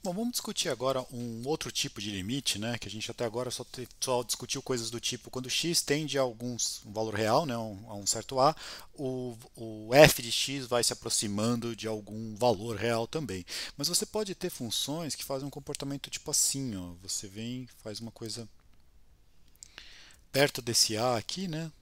Bom, vamos discutir agora um outro tipo de limite, né? Que a gente até agora só, te, só discutiu coisas do tipo quando x tende a alguns um valor real, né, um, a um certo a, o, o f de x vai se aproximando de algum valor real também. Mas você pode ter funções que fazem um comportamento tipo assim, ó. Você vem, faz uma coisa perto desse a aqui, né?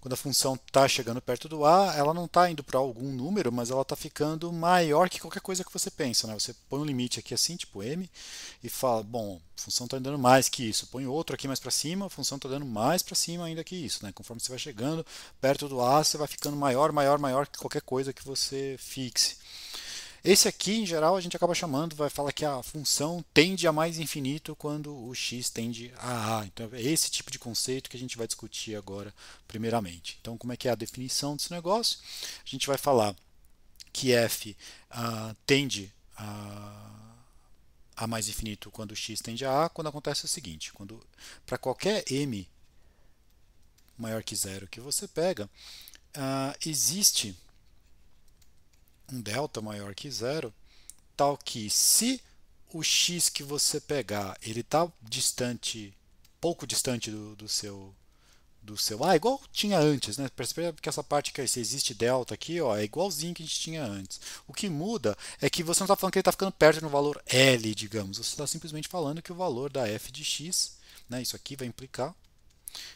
Quando a função está chegando perto do A, ela não está indo para algum número, mas ela está ficando maior que qualquer coisa que você pensa. Né? Você põe um limite aqui assim, tipo m, e fala, bom, a função está dando mais que isso. Põe outro aqui mais para cima, a função está dando mais para cima ainda que isso. Né? Conforme você vai chegando perto do A, você vai ficando maior, maior, maior que qualquer coisa que você fixe. Esse aqui, em geral, a gente acaba chamando, vai falar que a função tende a mais infinito quando o x tende a a. Então, é esse tipo de conceito que a gente vai discutir agora, primeiramente. Então, como é que é a definição desse negócio? A gente vai falar que f uh, tende a a mais infinito quando x tende a a, quando acontece o seguinte, quando para qualquer m maior que zero que você pega, uh, existe um delta maior que zero, tal que se o x que você pegar ele está distante, pouco distante do, do seu do seu ah, igual tinha antes, né? Percebe que essa parte que é, existe delta aqui, ó, é igualzinho que a gente tinha antes. O que muda é que você não está falando que ele está ficando perto no valor L, digamos. Você está simplesmente falando que o valor da f de x, né? Isso aqui vai implicar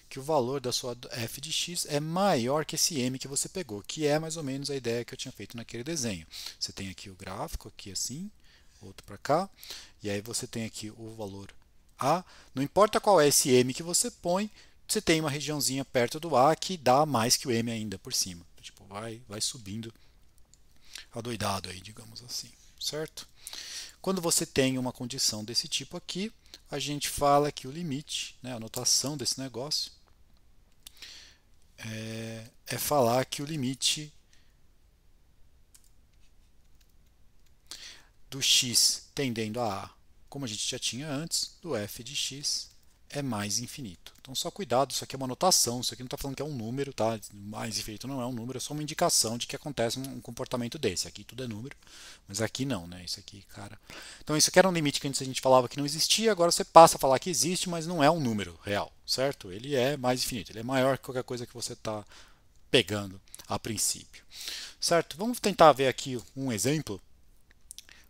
que o valor da sua f de x é maior que esse m que você pegou, que é mais ou menos a ideia que eu tinha feito naquele desenho. Você tem aqui o gráfico, aqui assim, outro para cá, e aí você tem aqui o valor a. Não importa qual é esse m que você põe, você tem uma regiãozinha perto do a que dá mais que o m ainda por cima. Tipo, vai, vai subindo adoidado aí, digamos assim, certo? Quando você tem uma condição desse tipo aqui, a gente fala que o limite, né, a notação desse negócio, é, é falar que o limite do x tendendo a A, como a gente já tinha antes, do f de x é mais infinito. Então, só cuidado, isso aqui é uma notação, isso aqui não está falando que é um número, tá? mais infinito não é um número, é só uma indicação de que acontece um comportamento desse. Aqui tudo é número, mas aqui não, né? Isso aqui, cara... Então, isso aqui era um limite que antes a gente falava que não existia, agora você passa a falar que existe, mas não é um número real, certo? Ele é mais infinito, ele é maior que qualquer coisa que você está pegando a princípio. Certo? Vamos tentar ver aqui um exemplo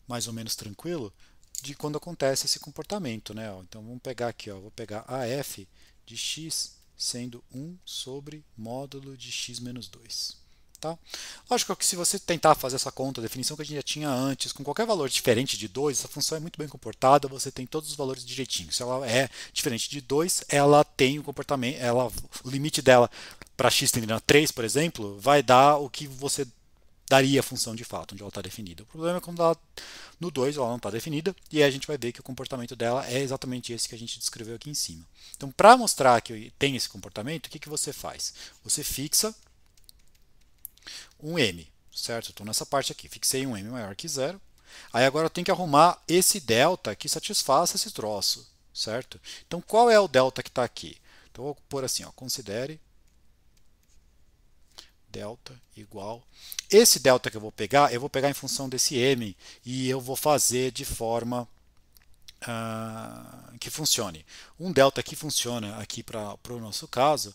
mais ou menos tranquilo de quando acontece esse comportamento. Né? Então vamos pegar aqui, ó, vou pegar f de x sendo 1 sobre módulo de x menos 2. Tá? Lógico que se você tentar fazer essa conta, a definição que a gente já tinha antes, com qualquer valor diferente de 2, essa função é muito bem comportada, você tem todos os valores direitinho. Se ela é diferente de 2, ela tem o comportamento, ela, o limite dela para x tendendo a 3, por exemplo, vai dar o que você daria a função de fato, onde ela está definida. O problema é quando ela, no 2 ela não está definida, e aí a gente vai ver que o comportamento dela é exatamente esse que a gente descreveu aqui em cima. Então, para mostrar que tem esse comportamento, o que, que você faz? Você fixa um M, certo? Estou nessa parte aqui, fixei um M maior que zero. Aí agora eu tenho que arrumar esse delta que satisfaça esse troço, certo? Então, qual é o delta que está aqui? Então, vou pôr assim, ó, considere delta igual. Esse delta que eu vou pegar, eu vou pegar em função desse m e eu vou fazer de forma uh, que funcione. Um delta que funciona aqui para o nosso caso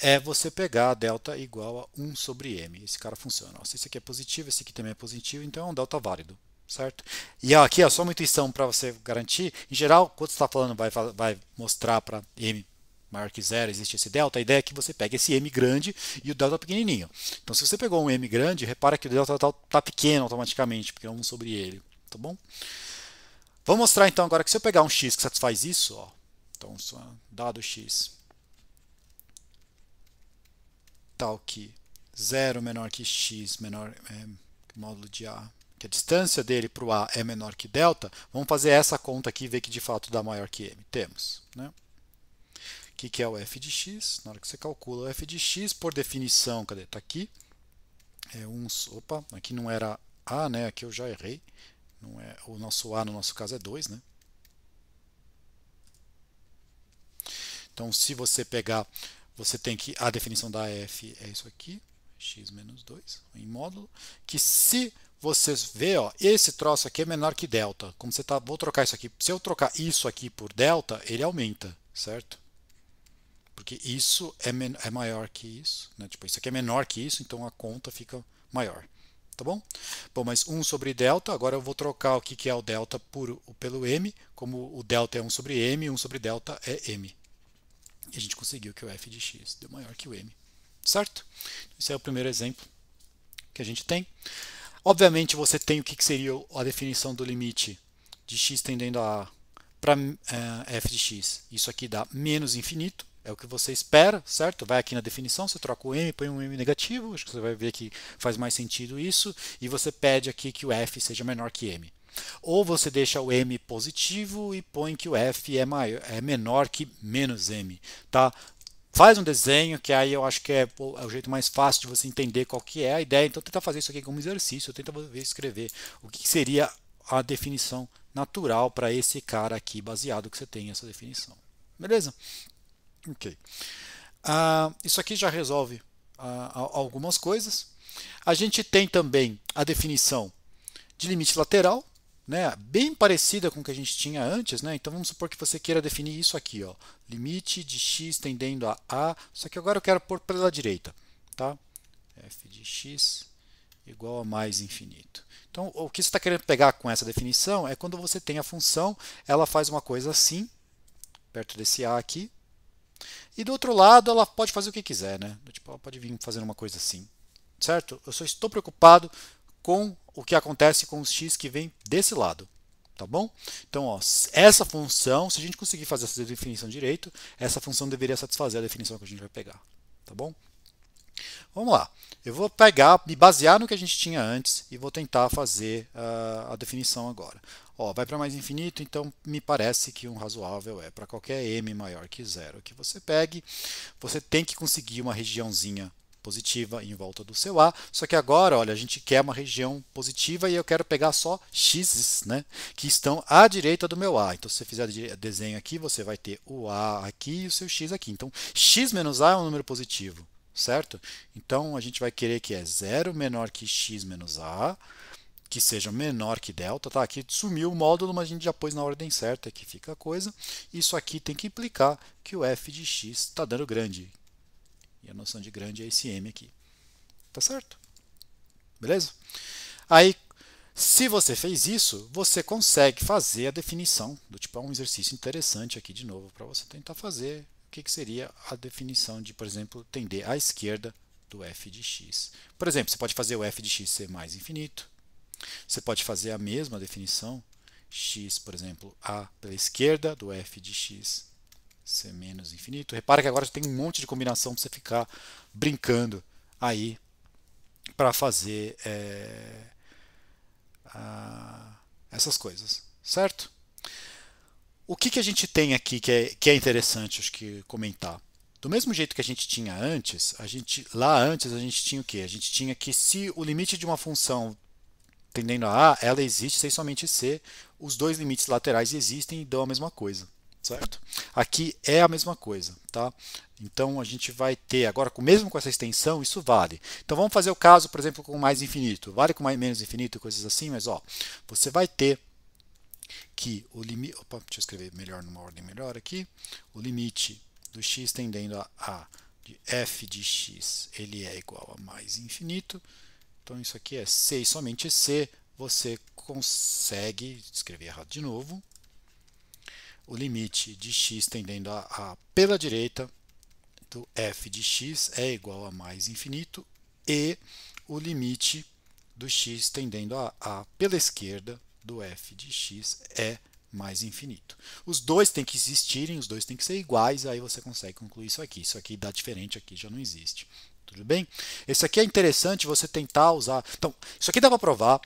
é você pegar delta igual a 1 sobre m. Esse cara funciona. Se esse aqui é positivo, esse aqui também é positivo, então é um delta válido. Certo? E aqui, é só uma intuição para você garantir. Em geral, quando você está falando, vai, vai mostrar para m maior que zero, existe esse delta, a ideia é que você pegue esse m grande e o delta pequenininho. Então, se você pegou um m grande, repara que o delta está tá pequeno automaticamente, porque é 1 sobre ele, tá bom? Vamos mostrar então agora que se eu pegar um x que satisfaz isso, ó, então, dado x tal que zero menor que x menor é, módulo de a que a distância dele para o a é menor que delta, vamos fazer essa conta aqui e ver que de fato dá maior que m. Temos, né? que, que é o f de x? Na hora que você calcula o f de x, por definição, cadê? Está aqui. É um, opa, aqui não era a, né? Aqui eu já errei. Não é, o nosso a no nosso caso é 2, né? Então, se você pegar, você tem que a definição da f é isso aqui, x menos 2, em módulo, que se vocês vê, ó, esse troço aqui é menor que delta. Como você tá, vou trocar isso aqui. Se eu trocar isso aqui por delta, ele aumenta, certo? porque isso é, é maior que isso, né? tipo, isso aqui é menor que isso, então a conta fica maior, tá bom? Bom, mas 1 sobre delta, agora eu vou trocar o que, que é o delta por, pelo m, como o delta é 1 sobre m, 1 sobre delta é m. E a gente conseguiu que o f de x deu maior que o m, certo? Esse é o primeiro exemplo que a gente tem. Obviamente você tem o que, que seria a definição do limite de x tendendo a para é, f de x. Isso aqui dá menos infinito. É o que você espera, certo? Vai aqui na definição, você troca o M, põe um M negativo, acho que você vai ver que faz mais sentido isso, e você pede aqui que o F seja menor que M. Ou você deixa o M positivo e põe que o F é, maior, é menor que menos M, tá? Faz um desenho, que aí eu acho que é, é o jeito mais fácil de você entender qual que é a ideia. Então, tenta fazer isso aqui como exercício, tenta escrever o que seria a definição natural para esse cara aqui, baseado que você tem essa definição. Beleza? Ok. Uh, isso aqui já resolve uh, algumas coisas. A gente tem também a definição de limite lateral, né, bem parecida com o que a gente tinha antes. Né? Então vamos supor que você queira definir isso aqui, ó, limite de x tendendo a a, só que agora eu quero pôr pela direita. Tá? f de x igual a mais infinito. Então, o que você está querendo pegar com essa definição é quando você tem a função, ela faz uma coisa assim, perto desse a aqui, e do outro lado, ela pode fazer o que quiser, né? Tipo, ela pode vir fazendo uma coisa assim, certo? Eu só estou preocupado com o que acontece com os x que vem desse lado, tá bom? Então, ó, essa função, se a gente conseguir fazer essa definição direito, essa função deveria satisfazer a definição que a gente vai pegar, tá bom? Vamos lá. Eu vou pegar, me basear no que a gente tinha antes e vou tentar fazer uh, a definição agora. Ó, vai para mais infinito, então me parece que um razoável é para qualquer m maior que zero que você pegue, você tem que conseguir uma regiãozinha positiva em volta do seu A, só que agora, olha, a gente quer uma região positiva e eu quero pegar só X's, né, que estão à direita do meu A. Então, se você fizer desenho aqui, você vai ter o A aqui e o seu X aqui. Então, X menos A é um número positivo, certo? Então, a gente vai querer que é zero menor que X menos A, que seja menor que delta, tá? Aqui sumiu o módulo, mas a gente já pôs na ordem certa, que fica a coisa. Isso aqui tem que implicar que o f de x está dando grande. E a noção de grande é esse m aqui. Tá certo? Beleza? Aí, se você fez isso, você consegue fazer a definição do tipo, é um exercício interessante aqui de novo para você tentar fazer o que, que seria a definição de, por exemplo, tender à esquerda do f de x. Por exemplo, você pode fazer o f de x ser mais infinito, você pode fazer a mesma definição, x, por exemplo, a pela esquerda do f de x ser menos infinito. Repara que agora tem um monte de combinação para você ficar brincando aí para fazer é, a, essas coisas, certo? O que, que a gente tem aqui que é, que é interessante acho que comentar? Do mesmo jeito que a gente tinha antes, a gente lá antes a gente tinha o quê? A gente tinha que se o limite de uma função tendendo a A, ela existe sem somente C. Os dois limites laterais existem e dão a mesma coisa, certo? Aqui é a mesma coisa, tá? Então a gente vai ter agora, mesmo com essa extensão, isso vale. Então vamos fazer o caso, por exemplo, com mais infinito. Vale com mais menos infinito e coisas assim, mas ó, você vai ter que o limite. Opa, deixa eu escrever melhor numa ordem melhor aqui. O limite do x tendendo a A de f de x ele é igual a mais infinito então isso aqui é C e somente C você consegue, escrever errado de novo, o limite de x tendendo a, a pela direita do f de x é igual a mais infinito e o limite do x tendendo a a pela esquerda do f de x é mais infinito. Os dois têm que existirem, os dois têm que ser iguais, aí você consegue concluir isso aqui. Isso aqui dá diferente, aqui já não existe. Tudo bem? Esse aqui é interessante você tentar usar. Então, isso aqui dá para provar.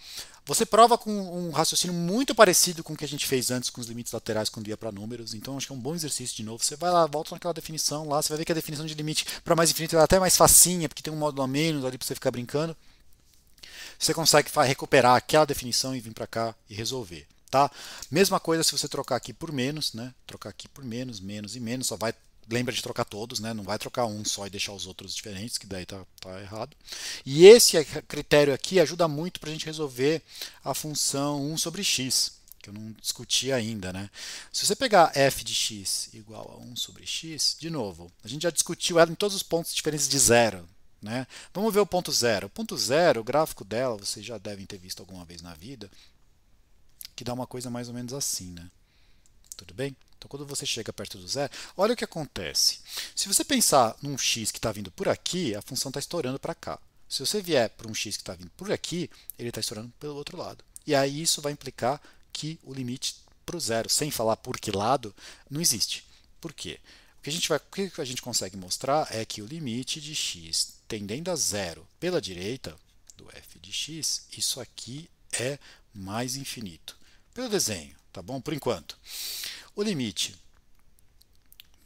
Você prova com um raciocínio muito parecido com o que a gente fez antes com os limites laterais quando ia para números. Então, acho que é um bom exercício de novo. Você vai lá, volta naquela definição lá, você vai ver que a definição de limite para mais infinito é até mais facinha, porque tem um módulo a menos ali para você ficar brincando. Você consegue recuperar aquela definição e vir para cá e resolver. Tá? Mesma coisa se você trocar aqui por menos, né? trocar aqui por menos, menos e menos, só vai lembra de trocar todos, né? Não vai trocar um só e deixar os outros diferentes, que daí tá, tá errado. E esse é critério aqui ajuda muito para a gente resolver a função 1 sobre x, que eu não discuti ainda, né? Se você pegar f de x igual a 1 sobre x, de novo, a gente já discutiu ela em todos os pontos diferentes de zero, né? Vamos ver o ponto zero. O ponto zero, o gráfico dela, vocês já devem ter visto alguma vez na vida, que dá uma coisa mais ou menos assim, né? Tudo bem? Então, quando você chega perto do zero, olha o que acontece. Se você pensar num x que está vindo por aqui, a função está estourando para cá. Se você vier para um x que está vindo por aqui, ele está estourando pelo outro lado. E aí isso vai implicar que o limite para o zero, sem falar por que lado, não existe. Por quê? O que a gente, vai, o que a gente consegue mostrar é que o limite de x tendendo a zero pela direita do f de x, isso aqui é mais infinito. Pelo desenho, tá bom? Por enquanto. O limite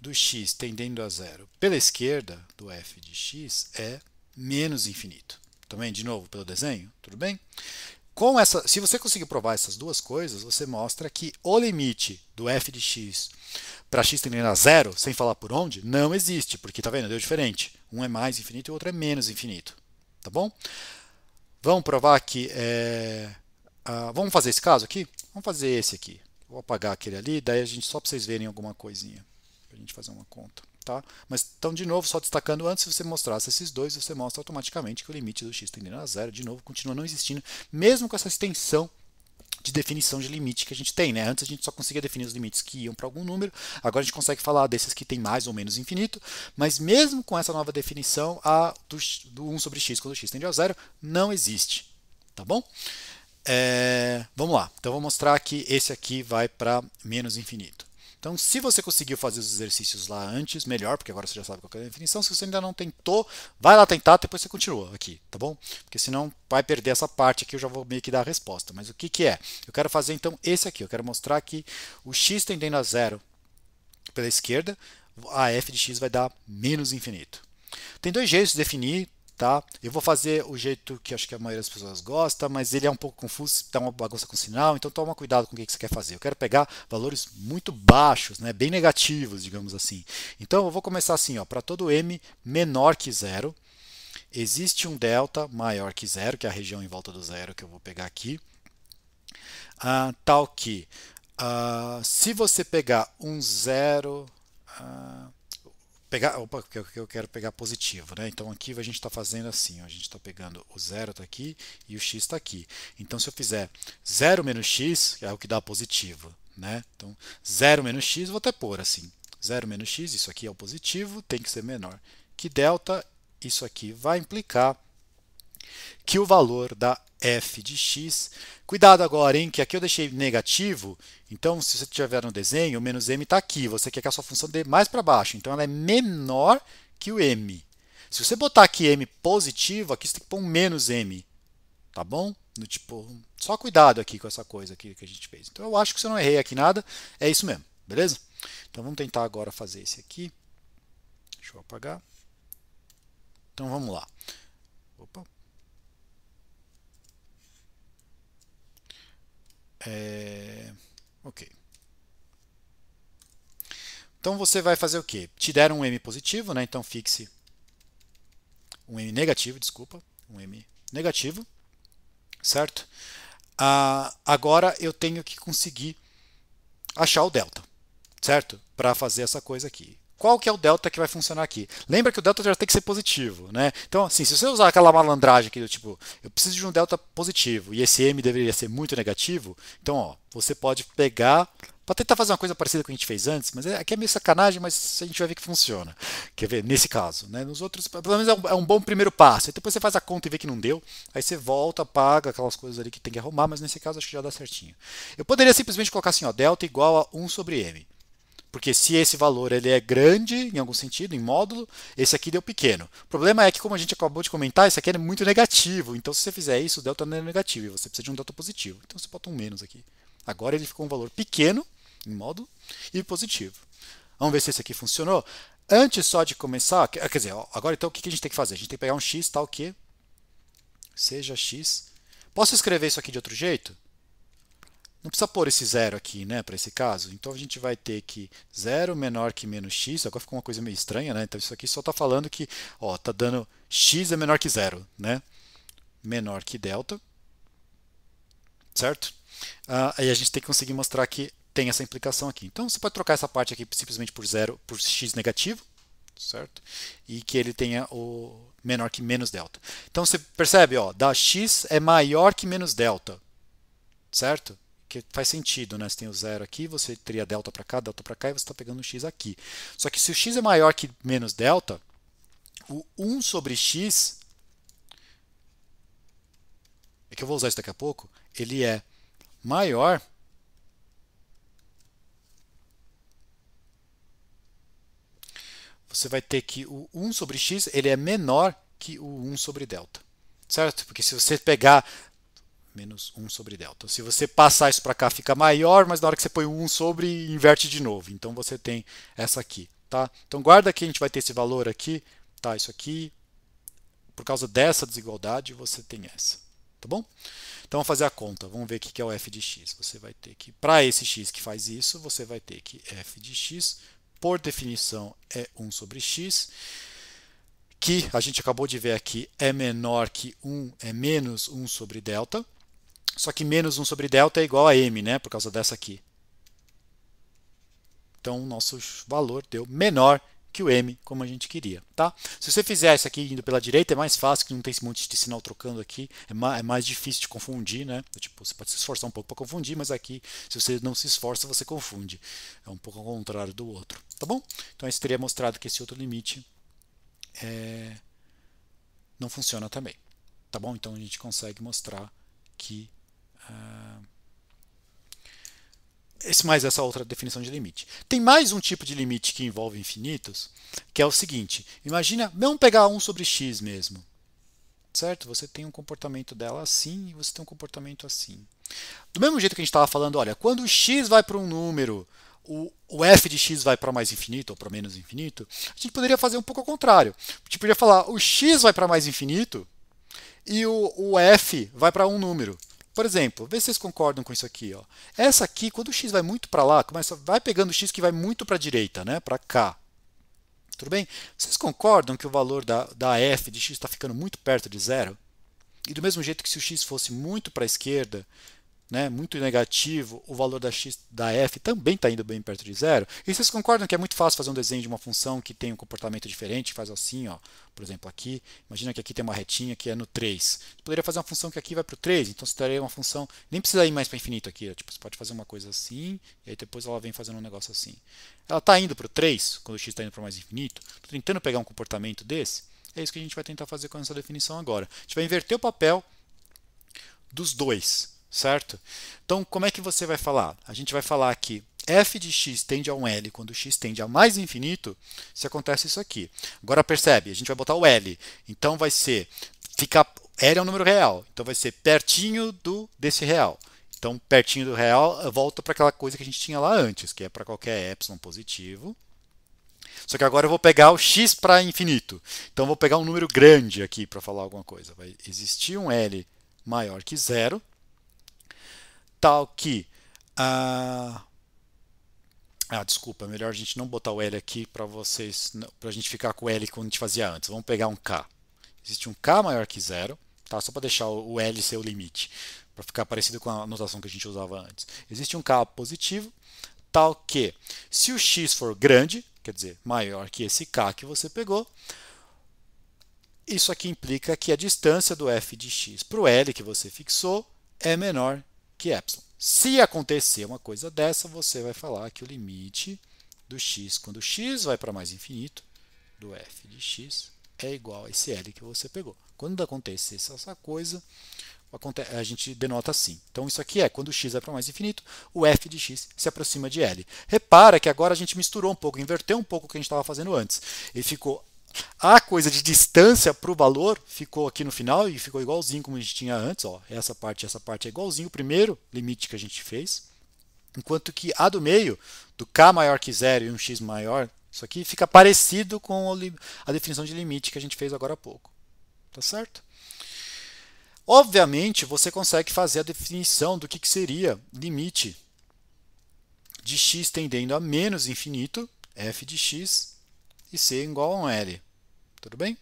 do x tendendo a zero pela esquerda do f de x é menos infinito. Também, de novo, pelo desenho, tudo bem? Com essa, se você conseguir provar essas duas coisas, você mostra que o limite do f de x para x tendendo a zero, sem falar por onde, não existe, porque, está vendo, deu diferente. Um é mais infinito e o outro é menos infinito, tá bom? Vamos provar que... É, vamos fazer esse caso aqui? Vamos fazer esse aqui. Vou apagar aquele ali, daí a gente só para vocês verem alguma coisinha, para a gente fazer uma conta. Tá? Mas então, de novo, só destacando antes, se você mostrasse esses dois, você mostra automaticamente que o limite do x tá tendendo a zero, de novo, continua não existindo, mesmo com essa extensão de definição de limite que a gente tem. Né? Antes a gente só conseguia definir os limites que iam para algum número, agora a gente consegue falar desses que tem mais ou menos infinito, mas mesmo com essa nova definição, a do, do 1 sobre x quando x tende a zero não existe. Tá bom? É, vamos lá, então vou mostrar que esse aqui vai para menos infinito. Então, se você conseguiu fazer os exercícios lá antes, melhor, porque agora você já sabe qual é a definição. Se você ainda não tentou, vai lá tentar, depois você continua aqui, tá bom? Porque senão vai perder essa parte aqui, eu já vou meio que dar a resposta. Mas o que, que é? Eu quero fazer então esse aqui, eu quero mostrar que o x tendendo a zero pela esquerda, a f de x vai dar menos infinito. Tem dois jeitos de definir tá? Eu vou fazer o jeito que acho que a maioria das pessoas gosta, mas ele é um pouco confuso, dá uma bagunça com o sinal, então toma cuidado com o que você quer fazer. Eu quero pegar valores muito baixos, né? bem negativos, digamos assim. Então eu vou começar assim, ó, para todo m menor que zero, existe um delta maior que zero, que é a região em volta do zero que eu vou pegar aqui, ah, tal que ah, se você pegar um zero... Ah, pegar, opa, porque eu quero pegar positivo, né? Então aqui a gente está fazendo assim, ó, a gente está pegando o zero está aqui e o x está aqui. Então se eu fizer 0 menos x é o que dá positivo, né? Então 0 menos x vou até pôr assim, 0 menos x, isso aqui é o positivo, tem que ser menor que delta, isso aqui vai implicar que o valor da f de x. Cuidado agora, hein, que aqui eu deixei negativo, então se você tiver no desenho, o menos m está aqui, você quer que a sua função dê mais para baixo, então ela é menor que o m. Se você botar aqui m positivo, aqui você tem que pôr um menos m, tá bom? No tipo, só cuidado aqui com essa coisa aqui que a gente fez. Então eu acho que você não errei aqui nada, é isso mesmo, beleza? Então vamos tentar agora fazer esse aqui. Deixa eu apagar. Então vamos lá. Opa, É, ok. Então você vai fazer o quê? Te deram um M positivo, né? Então fixe um M negativo, desculpa, um M negativo, certo? Ah, agora eu tenho que conseguir achar o delta, certo? Para fazer essa coisa aqui qual que é o delta que vai funcionar aqui. Lembra que o delta já tem que ser positivo, né? Então, assim, se você usar aquela malandragem aqui do tipo, eu preciso de um delta positivo e esse m deveria ser muito negativo, então, ó, você pode pegar para tentar fazer uma coisa parecida com a gente fez antes, mas é, aqui é meio sacanagem, mas a gente vai ver que funciona. Quer ver? Nesse caso, né? Nos outros, pelo menos é um, é um bom primeiro passo. E depois você faz a conta e vê que não deu, aí você volta, paga aquelas coisas ali que tem que arrumar, mas nesse caso acho que já dá certinho. Eu poderia simplesmente colocar assim, ó, delta igual a 1 sobre m. Porque se esse valor ele é grande, em algum sentido, em módulo, esse aqui deu pequeno. O problema é que, como a gente acabou de comentar, esse aqui é muito negativo. Então, se você fizer isso, o delta não é negativo e você precisa de um delta positivo. Então, você bota um menos aqui. Agora ele ficou um valor pequeno, em módulo, e positivo. Vamos ver se esse aqui funcionou. Antes só de começar, quer dizer, agora então o que a gente tem que fazer? A gente tem que pegar um x tal que seja x. Posso escrever isso aqui de outro jeito? não precisa pôr esse zero aqui, né, para esse caso. Então a gente vai ter que zero menor que menos x, agora ficou uma coisa meio estranha, né? Então isso aqui só está falando que, ó, tá dando x é menor que zero, né? Menor que delta, certo? Ah, aí a gente tem que conseguir mostrar que tem essa implicação aqui. Então você pode trocar essa parte aqui simplesmente por zero, por x negativo, certo? E que ele tenha o menor que menos delta. Então você percebe, ó, da x é maior que menos delta, certo? que faz sentido, né? Você tem o zero aqui, você teria delta para cá, delta para cá, e você está pegando o x aqui. Só que se o x é maior que menos delta, o 1 sobre x, é que eu vou usar isso daqui a pouco, ele é maior você vai ter que o 1 sobre x ele é menor que o 1 sobre delta. Certo? Porque se você pegar menos 1 sobre delta. Se você passar isso para cá, fica maior, mas na hora que você põe 1 sobre, inverte de novo. Então, você tem essa aqui. Tá? Então, guarda que a gente vai ter esse valor aqui, tá? isso aqui. Por causa dessa desigualdade, você tem essa. Tá bom? Então, vamos fazer a conta. Vamos ver o que é o f de x. Você vai ter que, para esse x que faz isso, você vai ter que f de x, por definição, é 1 sobre x que a gente acabou de ver aqui é menor que 1, é menos 1 sobre delta. Só que menos 1 sobre delta é igual a m, né? Por causa dessa aqui. Então, o nosso valor deu menor que o M, como a gente queria. Tá? Se você fizer isso aqui indo pela direita, é mais fácil, que não tem esse monte de sinal trocando aqui, é, é mais difícil de confundir. Né? É tipo, você pode se esforçar um pouco para confundir, mas aqui, se você não se esforça, você confunde. É um pouco ao contrário do outro. Tá bom? Então, isso teria mostrado que esse outro limite é... não funciona também. Tá bom? Então, a gente consegue mostrar que ah, esse mais essa outra definição de limite. Tem mais um tipo de limite que envolve infinitos, que é o seguinte: imagina, não pegar 1 sobre x mesmo. Certo? Você tem um comportamento dela assim e você tem um comportamento assim. Do mesmo jeito que a gente estava falando, olha, quando x vai para um número, o, o f de x vai para mais infinito ou para menos infinito, a gente poderia fazer um pouco ao contrário. A gente poderia falar o x vai para mais infinito e o, o f vai para um número. Por exemplo, vê se vocês concordam com isso aqui. Ó. Essa aqui, quando o x vai muito para lá, começa, vai pegando o x que vai muito para a direita, né? para cá. Tudo bem? Vocês concordam que o valor da, da f de x está ficando muito perto de zero? E do mesmo jeito que se o x fosse muito para a esquerda, né, muito negativo, o valor da x da f também está indo bem perto de zero. E vocês concordam que é muito fácil fazer um desenho de uma função que tem um comportamento diferente, faz assim, ó, por exemplo, aqui. Imagina que aqui tem uma retinha que é no 3. Você poderia fazer uma função que aqui vai para o 3, então você teria uma função, nem precisa ir mais para infinito aqui, ó, tipo, você pode fazer uma coisa assim, e aí depois ela vem fazendo um negócio assim. Ela está indo para o 3, quando o x está indo para mais infinito, estou tentando pegar um comportamento desse, é isso que a gente vai tentar fazer com essa definição agora. A gente vai inverter o papel dos dois certo? Então, como é que você vai falar? A gente vai falar que f de x tende a um L quando x tende a mais infinito, se acontece isso aqui. Agora percebe, a gente vai botar o L. Então vai ser fica L é um número real, então vai ser pertinho do desse real. Então, pertinho do real, volta para aquela coisa que a gente tinha lá antes, que é para qualquer epsilon positivo. Só que agora eu vou pegar o x para infinito. Então, eu vou pegar um número grande aqui para falar alguma coisa. Vai existir um L maior que zero, tal que a ah, ah, desculpa, melhor a gente não botar o L aqui para vocês, para a gente ficar com o L quando a gente fazia antes. Vamos pegar um K. Existe um K maior que zero, tá? Só para deixar o L ser o limite, para ficar parecido com a notação que a gente usava antes. Existe um K positivo, tal que se o x for grande, quer dizer, maior que esse K que você pegou, isso aqui implica que a distância do f de x para o L que você fixou é menor que é Se acontecer uma coisa dessa, você vai falar que o limite do x, quando x vai para mais infinito, do f de x é igual a esse L que você pegou. Quando acontecer essa coisa, a gente denota assim. Então, isso aqui é quando x vai para mais infinito, o f de x se aproxima de L. Repara que agora a gente misturou um pouco, inverteu um pouco o que a gente estava fazendo antes. E ficou a coisa de distância para o valor ficou aqui no final e ficou igualzinho como a gente tinha antes. Ó. Essa parte essa parte é igualzinho o primeiro limite que a gente fez. Enquanto que a do meio, do k maior que zero e um x maior, isso aqui fica parecido com a definição de limite que a gente fez agora há pouco. Tá certo? Obviamente, você consegue fazer a definição do que, que seria limite de x tendendo a menos infinito, f de x, e C igual a um L. Tudo bem?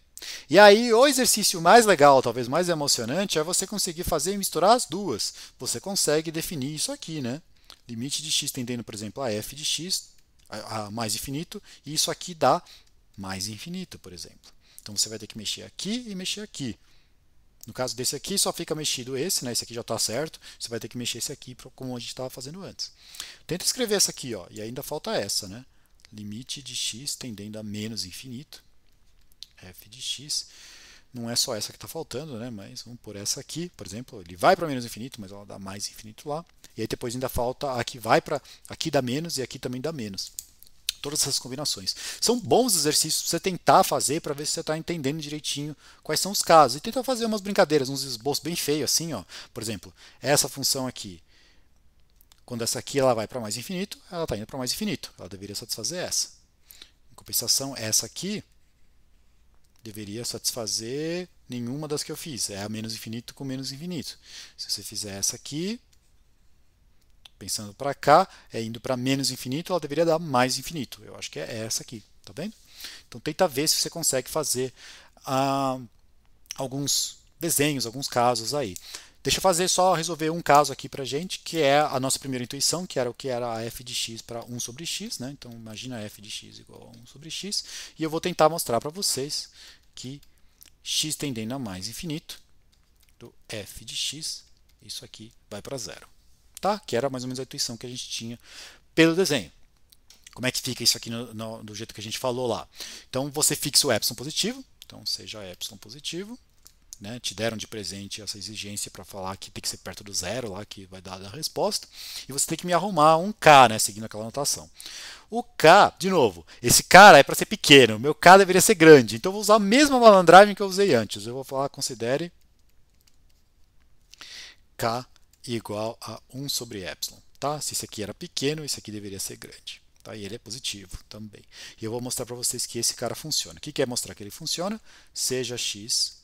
E aí, o exercício mais legal, talvez mais emocionante, é você conseguir fazer e misturar as duas. Você consegue definir isso aqui, né? Limite de x tendendo, por exemplo, a f de x, a, mais infinito, e isso aqui dá mais infinito, por exemplo. Então, você vai ter que mexer aqui e mexer aqui. No caso desse aqui, só fica mexido esse, né? Esse aqui já está certo. Você vai ter que mexer esse aqui como a gente estava fazendo antes. Tenta escrever essa aqui, ó, e ainda falta essa, né? limite de x tendendo a menos infinito, f de x. Não é só essa que está faltando, né? mas vamos por essa aqui, por exemplo, ele vai para menos infinito, mas ela dá mais infinito lá. E aí depois ainda falta a que vai para aqui dá menos e aqui também dá menos. Todas essas combinações. São bons exercícios para você tentar fazer para ver se você está entendendo direitinho quais são os casos. E tentar fazer umas brincadeiras, uns esboços bem feios, assim, ó. Por exemplo, essa função aqui quando essa aqui ela vai para mais infinito, ela está indo para mais infinito. Ela deveria satisfazer essa. Em compensação, essa aqui deveria satisfazer nenhuma das que eu fiz. É a menos infinito com menos infinito. Se você fizer essa aqui, pensando para cá, é indo para menos infinito, ela deveria dar mais infinito. Eu acho que é essa aqui, tá vendo? Então tenta ver se você consegue fazer ah, alguns desenhos, alguns casos aí. Deixa eu fazer só resolver um caso aqui para gente, que é a nossa primeira intuição, que era o que era a f de x para 1 sobre x. Né? Então, imagina f de x igual a 1 sobre x. E eu vou tentar mostrar para vocês que x tendendo a mais infinito do f de x, isso aqui vai para zero. Tá? Que era mais ou menos a intuição que a gente tinha pelo desenho. Como é que fica isso aqui no, no, do jeito que a gente falou lá? Então, você fixa o epsilon positivo, então seja epsilon positivo, né, te deram de presente essa exigência para falar que tem que ser perto do zero lá, que vai dar a resposta, e você tem que me arrumar um K, né, seguindo aquela anotação. O K, de novo, esse cara é para ser pequeno, o meu K deveria ser grande, então eu vou usar a mesma malandragem que eu usei antes. Eu vou falar, considere K igual a 1 sobre epsilon. Tá? Se esse aqui era pequeno, esse aqui deveria ser grande. Tá? E ele é positivo também. E eu vou mostrar para vocês que esse cara funciona. O que, quer é mostrar que ele funciona? Seja x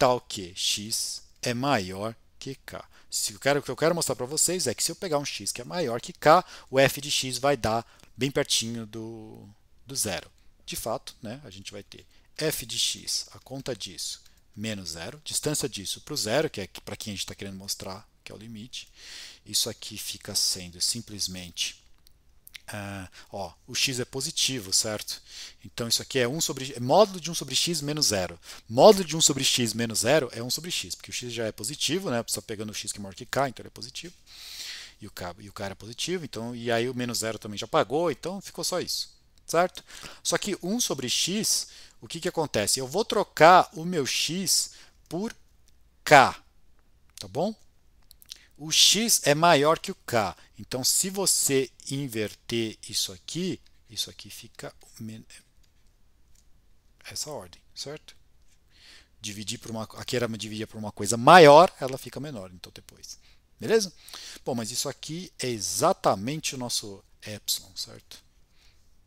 tal que x é maior que k. Se eu quero, o que eu quero mostrar para vocês é que se eu pegar um x que é maior que k, o f de x vai dar bem pertinho do, do zero. De fato, né, a gente vai ter f de x, a conta disso, menos zero, distância disso para o zero, que é para quem a gente está querendo mostrar, que é o limite. Isso aqui fica sendo simplesmente Uh, ó, o x é positivo, certo? Então isso aqui é 1 sobre é módulo de 1 sobre x menos 0. Módulo de 1 sobre x menos 0 é 1 sobre x, porque o x já é positivo, né? Só pegando o x que é maior que k, então ele é positivo. E o k, e o k era é positivo, então e aí o menos 0 também já pagou, então ficou só isso, certo? Só que 1 sobre x, o que que acontece? Eu vou trocar o meu x por k, tá bom? o x é maior que o k. Então, se você inverter isso aqui, isso aqui fica essa ordem, certo? Dividir por uma, aqui era dividir por uma coisa maior, ela fica menor, então depois. Beleza? Bom, mas isso aqui é exatamente o nosso epsilon, certo?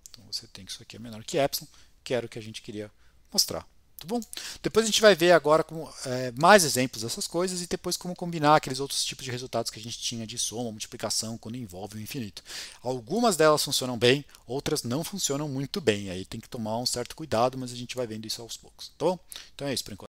Então, você tem que isso aqui é menor que epsilon, que era o que a gente queria mostrar. Tá bom? Depois a gente vai ver agora como, é, mais exemplos dessas coisas e depois como combinar aqueles outros tipos de resultados que a gente tinha de soma, multiplicação, quando envolve o infinito. Algumas delas funcionam bem, outras não funcionam muito bem. Aí tem que tomar um certo cuidado, mas a gente vai vendo isso aos poucos. Tá bom? Então é isso por enquanto.